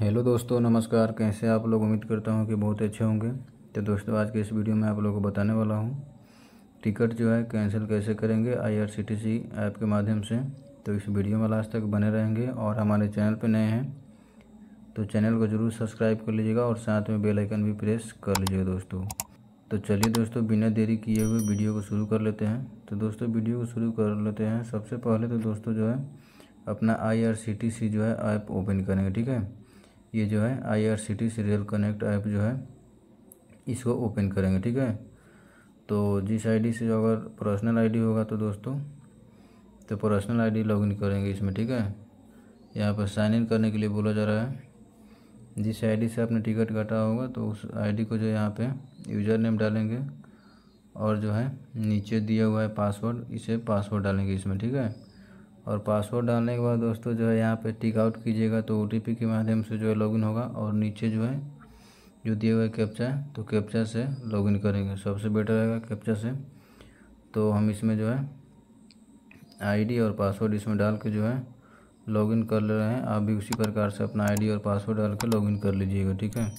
hello दोस्तों नमस्कार कैसे आप लोग उम्मीद करता हूँ कि बहुत अच्छे होंगे तो दोस्तों आज के इस वीडियो में आप लोगों को बताने वाला हूँ टिकट जो है कैंसिल कैसे करेंगे आईआरसीटीसी ऐप के माध्यम से तो इस वीडियो में लास्ट तक बने रहेंगे और हमारे चैनल पर नए हैं तो चैनल को ज़रूर सब्सक्राइब कर लीजिएगा और साथ में बेलाइकन भी प्रेस कर लीजिएगा दोस्तों तो चलिए दोस्तों बिना देरी किए हुए वीडियो को शुरू कर लेते हैं तो दोस्तों वीडियो को शुरू कर लेते हैं सबसे पहले तो दोस्तों जो है अपना आई जो है ऐप ओपन करेंगे ठीक है ये जो है I R C T C rail connect app जो है इसको ओपन करेंगे ठीक है तो जिस आईडी से अगर पर्सनल आईडी होगा तो दोस्तों तो पर्सनल आईडी लॉगिन करेंगे इसमें ठीक है यहाँ पर साइन इन करने के लिए बोला जा रहा है जिस आईडी से आपने टिकट काटा होगा तो उस आईडी को जो यहाँ पे यूज़र नेम डालेंगे और जो है नीचे दिया हुआ है पासवर्ड इसे पासवर्ड डालेंगे इसमें ठीक है और पासवर्ड डालने के बाद दोस्तों जो है यहाँ पे टिक आउट कीजिएगा तो ओ के माध्यम से जो है लॉगिन होगा और नीचे जो है जो दिए हुए कैप्चा है तो कैप्चा से लॉगिन करेंगे सबसे बेटर रहेगा कैप्चा से तो हम इसमें जो है आईडी और पासवर्ड इसमें डाल के जो है लॉगिन कर ले रहे हैं आप भी उसी प्रकार से अपना आई और पासवर्ड डाल के लॉगिन कर लीजिएगा ठीक है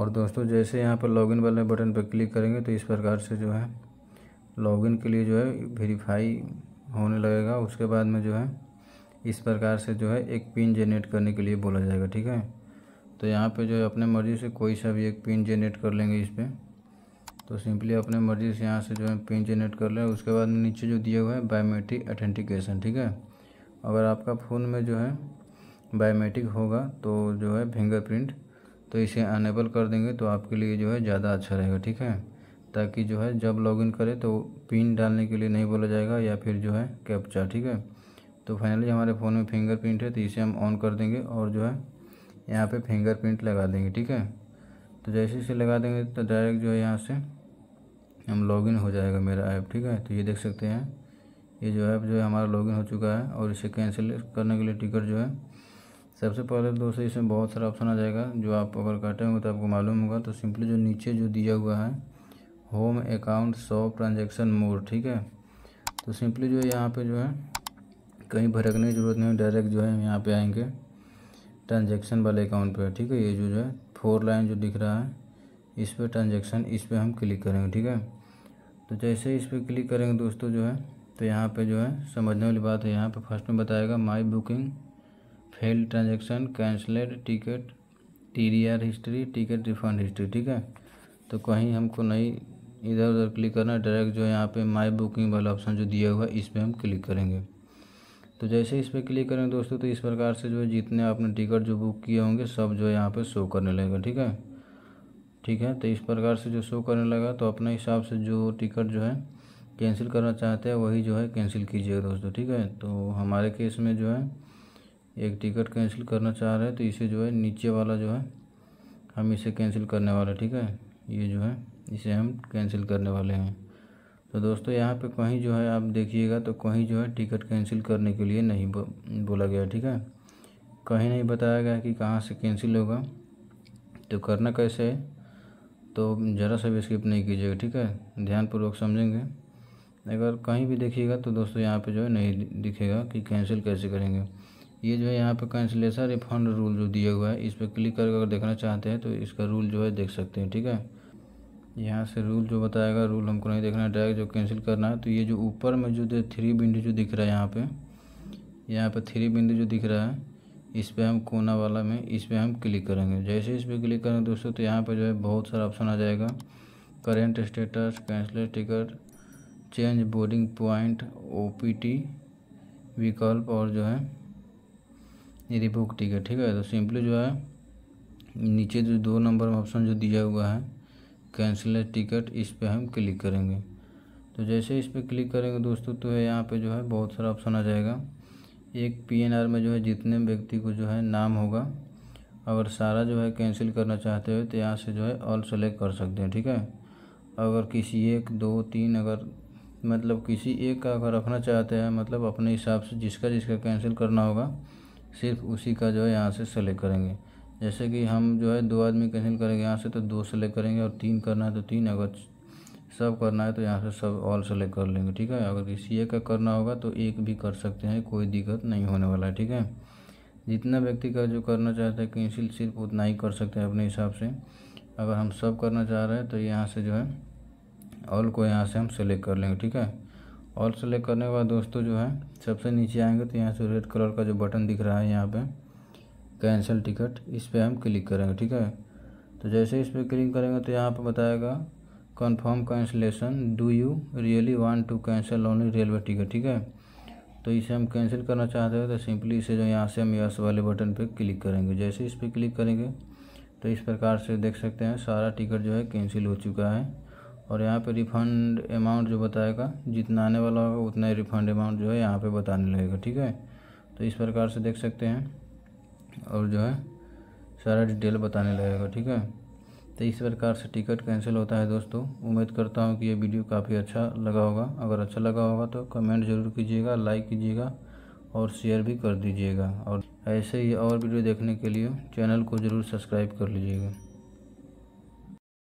और दोस्तों जैसे यहाँ पर लॉगिन वाले बटन पर क्लिक करेंगे तो इस प्रकार से जो है लॉगिन के लिए जो है वेरीफाई होने लगेगा उसके बाद में जो है इस प्रकार से जो है एक पिन जनरेट करने के लिए बोला जाएगा ठीक है तो यहाँ पे जो है अपने मर्ज़ी से कोई सा भी एक पिन जनरेट कर लेंगे इस पर तो सिंपली अपने मर्ज़ी से यहाँ से जो है पिन जनरेट कर लें उसके बाद नीचे जो दिया हुआ है बायोमेट्रिक अथेंटिकेशन ठीक है अगर आपका फ़ोन में जो है बायोमेट्रिक होगा तो जो है फिंगरप्रिंट तो इसे अनेबल कर देंगे तो आपके लिए जो है ज़्यादा अच्छा रहेगा ठीक है ताकि जो है जब लॉगिन करें तो पिन डालने के लिए नहीं बोला जाएगा या फिर जो है कैप्चा ठीक है तो फाइनली हमारे फ़ोन में फिंगरप्रिंट है तो इसे हम ऑन कर देंगे और जो है यहाँ पे फिंगरप्रिंट लगा देंगे ठीक है तो जैसे इसे लगा देंगे तो डायरेक्ट जो है यहाँ से हम लॉगिन हो जाएगा मेरा ऐप ठीक है तो ये देख सकते हैं ये जो ऐप जो है हमारा लॉगिन हो चुका है और इसे कैंसिल करने के लिए टिकट जो है सबसे पहले तो दोस्तों इसमें बहुत सारा ऑप्शन आ जाएगा जो आप अगर काटे होंगे तो आपको मालूम होगा तो सिंपली जो नीचे जो दिया हुआ है home account shop transaction mode ठीक है तो सिंपली जो है यहाँ पे जो है कहीं भड़कने की ज़रूरत नहीं डायरेक्ट जो है यहाँ पे आएंगे ट्रांजेक्शन वाले अकाउंट पे ठीक है ये जो जो है फोर लाइन जो दिख रहा है इस पर ट्रांजेक्शन इस पर हम क्लिक करेंगे ठीक है तो जैसे इस पर क्लिक करेंगे दोस्तों जो है तो यहाँ पे जो है समझने वाली बात है यहाँ पे फर्स्ट में बताएगा my booking fail transaction cancelled ticket T history ticket refund history ठीक है तो कहीं हमको नई इधर उधर क्लिक करना डायरेक्ट जो है यहाँ पे माई बुकिंग वाला ऑप्शन जो दिया हुआ है इस पर हम क्लिक करेंगे तो जैसे इस पर क्लिक करेंगे दोस्तों तो इस प्रकार से जो है जितने आपने टिकट जो बुक किए होंगे सब जो है यहाँ पर शो करने लगेगा ठीक है ठीक है तो इस प्रकार से जो शो करने लगा तो अपने हिसाब से जो टिकट जो है कैंसिल करना चाहते हैं वही जो है कैंसिल कीजिएगा दोस्तों ठीक है तो हमारे केस में जो है एक टिकट कैंसिल करना चाह रहे हैं तो इसे जो है नीचे वाला जो है हम इसे कैंसिल करने वाला ठीक है ये जो है इसे हम कैंसिल करने वाले हैं तो दोस्तों यहाँ पे कहीं जो है आप देखिएगा तो कहीं जो है टिकट कैंसिल करने के लिए नहीं बो, बोला गया ठीक है कहीं नहीं बताया गया कि कहाँ से कैंसिल होगा तो करना कैसे है तो ज़रा सा भी स्किप नहीं कीजिएगा ठीक है ध्यानपूर्वक समझेंगे अगर कहीं भी देखिएगा तो दोस्तों यहाँ पे जो है नहीं दिखेगा कि कैंसिल कैसे करेंगे ये जो है यहाँ पे कैंसिलेशन रिफंड रूल जो दिया हुआ है इस पर क्लिक करके अगर देखना चाहते हैं तो इसका रूल जो है देख सकते हैं ठीक है यहाँ से रूल जो बताएगा रूल हमको नहीं देखना है डायरेक्ट जो कैंसिल करना है तो ये जो ऊपर में जो थ्री बिंदु जो दिख रहा है यहाँ पे यहाँ पे थ्री बिंदु जो दिख रहा है इस पर हम कोना वाला में इस पर हम क्लिक करेंगे जैसे इस पर क्लिक करेंगे दोस्तों तो यहाँ पर जो है बहुत सारा ऑप्शन आ जाएगा current status cancel ticket change boarding point ओ विकल्प और जो है रिबुक टिकट ठीक है तो सिंपली जो है नीचे जो दो नंबर में ऑप्शन जो दिया हुआ है कैंसिल टिकट इस पर हम क्लिक करेंगे तो जैसे इस पर क्लिक करेंगे दोस्तों तो यहाँ पे जो है बहुत सारा ऑप्शन आ जाएगा एक पीएनआर में जो है जितने व्यक्ति को जो है नाम होगा अगर सारा जो है कैंसिल करना चाहते हो तो यहाँ से जो है ऑल सेलेक्ट कर सकते हैं ठीक है अगर किसी एक दो तीन अगर मतलब किसी एक का अगर रखना चाहते हैं मतलब अपने हिसाब से जिसका जिसका कैंसिल करना होगा सिर्फ उसी का जो है यहाँ से सेलेक्ट करेंगे जैसे कि हम जो है दो आदमी कैंसिल करेंगे यहाँ से तो दो सेलेक्ट करेंगे और तीन करना है तो तीन अगर सब करना है तो यहाँ से सब ऑल सेलेक्ट कर लेंगे ठीक है अगर किसी एक का करना होगा तो एक भी कर सकते हैं कोई दिक्कत नहीं होने वाला है ठीक है जितना व्यक्ति का जो करना चाहता है कैंसिल सिर्फ उतना ही कर सकते हैं अपने हिसाब से अगर हम सब करना चाह रहे हैं तो यहाँ से जो है ऑल को यहाँ से हम सेलेक्ट कर लेंगे ठीक है ऑल सेलेक्ट करने के बाद दोस्तों जो है सबसे नीचे आएंगे तो यहाँ से रेड कलर का जो बटन दिख रहा है यहाँ पर कैंसिल टिकट इस पर हम क्लिक करेंगे ठीक है तो जैसे इस पर क्लिक करेंगे तो यहाँ पर बताएगा confirm cancellation do you really want to cancel only railway ticket ठीक है तो इसे हम कैंसिल करना चाहते हो तो सिंपली इसे जो यहाँ से हम यस वाले बटन पर क्लिक करेंगे जैसे इस पर क्लिक करेंगे तो इस प्रकार से देख सकते हैं सारा टिकट जो है कैंसिल हो चुका है और यहाँ पे रिफ़ंड अमाउंट जो बताएगा जितना आने वाला होगा उतना ही रिफ़ंड अमाउंट जो है यहाँ पर बताने लगेगा ठीक है तो इस प्रकार से देख सकते हैं और जो है सारा डिटेल बताने लगेगा ठीक है तो इस प्रकार से टिकट कैंसिल होता है दोस्तों उम्मीद करता हूँ कि ये वीडियो काफ़ी अच्छा लगा होगा अगर अच्छा लगा होगा तो कमेंट ज़रूर कीजिएगा लाइक कीजिएगा और शेयर भी कर दीजिएगा और ऐसे ही और वीडियो देखने के लिए चैनल को ज़रूर सब्सक्राइब कर लीजिएगा